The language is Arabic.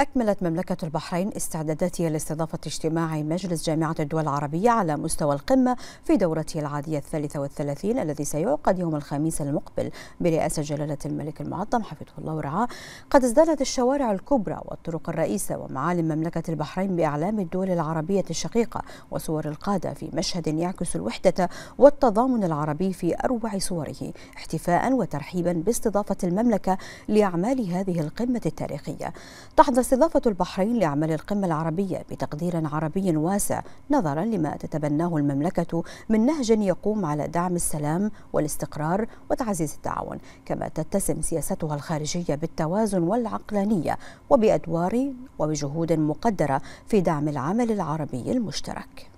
أكملت مملكة البحرين استعداداتها لاستضافة اجتماع مجلس جامعة الدول العربية على مستوى القمة في دورته العادية الثالثة والثلاثين الذي سيعقد يوم الخميس المقبل برئاسة جلالة الملك المعظم حفظه الله ورعاه قد ازدادت الشوارع الكبرى والطرق الرئيسة ومعالم مملكة البحرين بإعلام الدول العربية الشقيقة وصور القادة في مشهد يعكس الوحدة والتضامن العربي في أروع صوره احتفاء وترحيبا باستضافة المملكة لأعمال هذه القمة التاريخية تحضر استضافة البحرين لأعمال القمة العربية بتقدير عربي واسع نظرا لما تتبناه المملكة من نهج يقوم على دعم السلام والاستقرار وتعزيز التعاون كما تتسم سياستها الخارجية بالتوازن والعقلانية وبأدوار وبجهود مقدرة في دعم العمل العربي المشترك